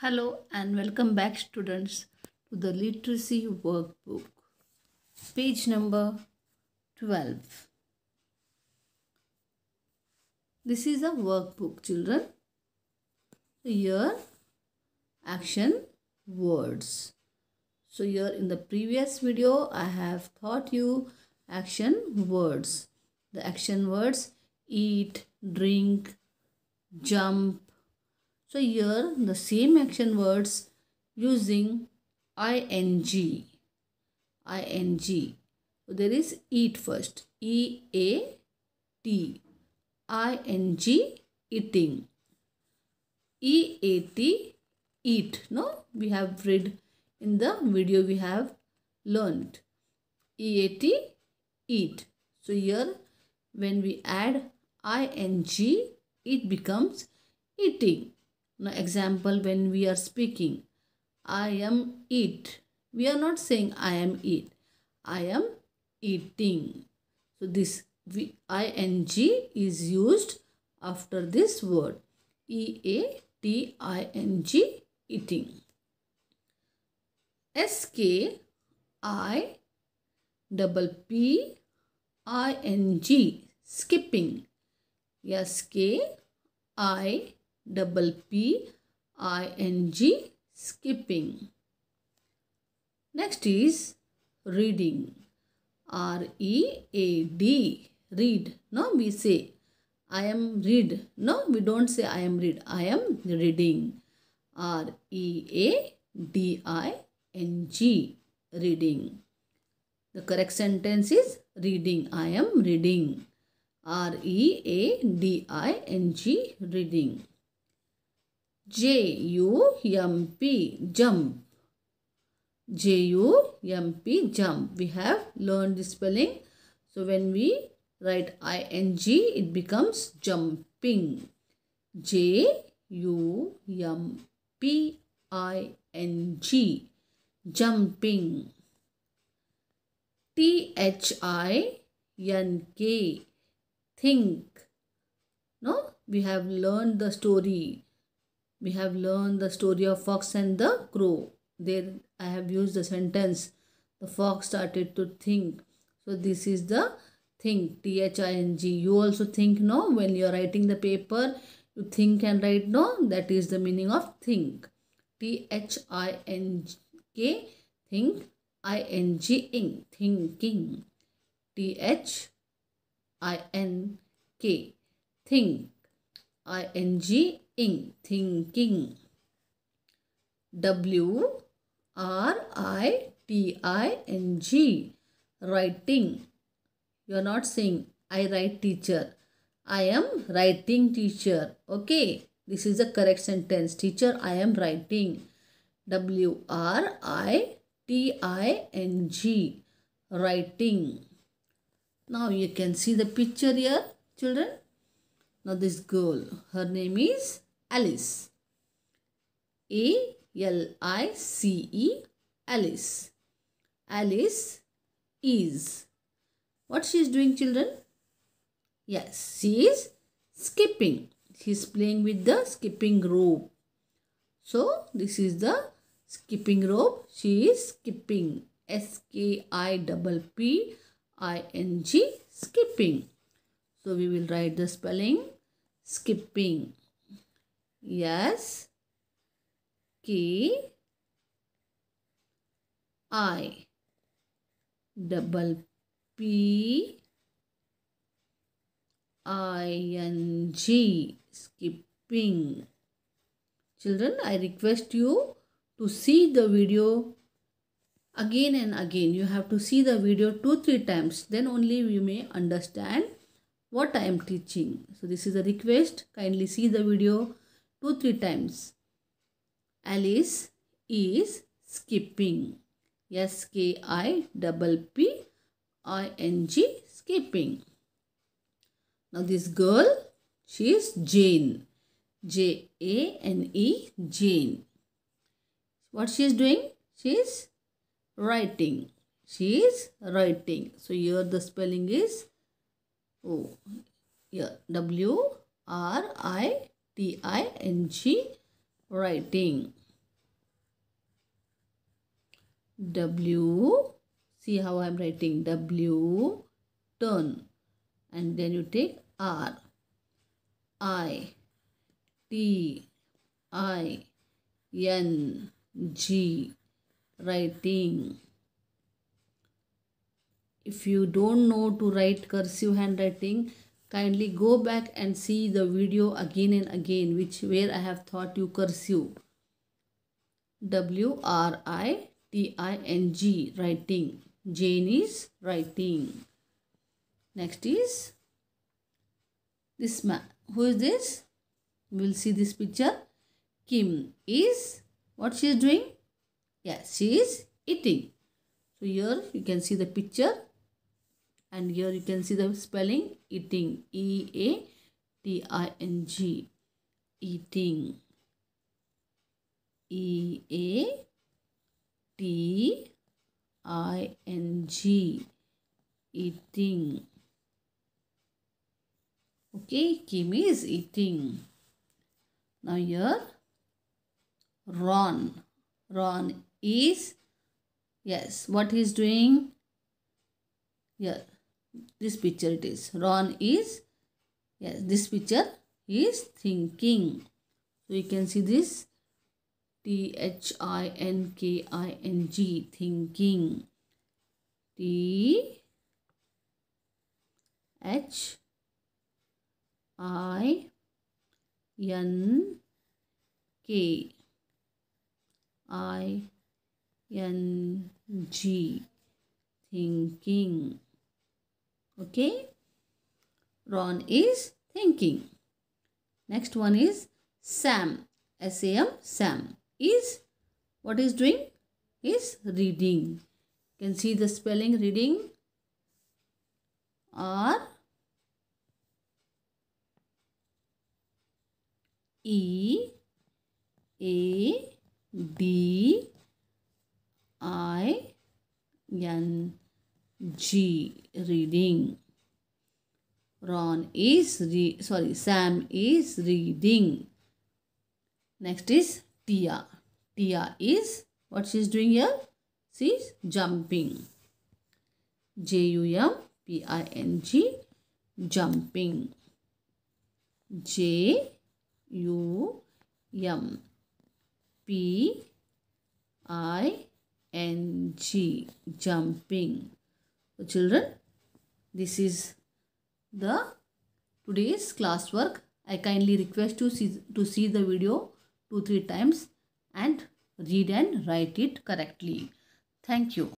Hello and welcome back students to the literacy workbook page number 12 This is a workbook children here action words so here in the previous video I have taught you action words the action words eat drink jump so here the same action words using ing. ing. So there is eat first. E A T. ing eating. E A T eat. No, we have read in the video we have learned. E A T eat. So here when we add ing it becomes eating. Now, example when we are speaking, I am eat. We are not saying I am eat. I am eating. So this v ing is used after this word e a t i n g eating. S K I double P I N G skipping. S K I double P I N G skipping. Next is reading. R E A D read. Now we say I am read. No, we don't say I am read. I am reading. R E A D I N G reading. The correct sentence is reading. I am reading. R E A D I N G reading. J-U-M-P, jump. J-U-M-P, jump. We have learned the spelling. So when we write I-N-G, it becomes jumping. J-U-M-P-I-N-G, jumping. T-H-I-N-K, think. No, we have learned the story we have learned the story of fox and the crow there i have used the sentence the fox started to think so this is the think t h i n g you also think no when you are writing the paper you think and write no that is the meaning of think t h i n k think i n g ing thinking t h i n k think i n g in thinking w r i t i n g writing you are not saying i write teacher i am writing teacher okay this is a correct sentence teacher i am writing w r i t i n g writing now you can see the picture here children now this girl her name is Alice. A L I C E Alice. Alice is. What she is doing children? Yes, she is skipping. She is playing with the skipping rope. So, this is the skipping rope. She is skipping. S-K-I-P-P-I-N-G skipping. So, we will write the spelling skipping. Yes, i double P I N G skipping. Children, I request you to see the video again and again. You have to see the video two three times. Then only you may understand what I am teaching. So this is a request. Kindly see the video two three times. Alice is skipping. S K I double P I N G skipping. Now this girl, she is Jane. J A N E Jane. What she is doing? She is writing. She is writing. So here the spelling is O. Yeah, W R I T-I-N-G writing. W, see how I am writing W, turn and then you take R, I, T, I, N, G, writing. If you don't know to write cursive handwriting, kindly go back and see the video again and again which where I have thought you cursive W R I T I N G writing Jane is writing next is this man who is this we will see this picture Kim is what she is doing yes yeah, she is eating so here you can see the picture and here you can see the spelling eating e a t i n g eating e a t i n g eating okay Kim is eating now here ron ron is yes what he's doing here this picture it is ron is yes this picture is thinking so you can see this T H I N K I N G thinking T H I N K I N G thinking Okay. Ron is thinking. Next one is Sam. S-A-M, Sam. Is, what is doing? Is reading. Can see the spelling reading. R. E. A. D. I. N. G. Reading. Ron is re sorry Sam is reading. Next is Tia. Tia is what she's doing here? She's jumping. J U M P I N G jumping. J U M P I N G jumping. So children, this is the today's classwork. I kindly request you see, to see the video two three times and read and write it correctly. Thank you.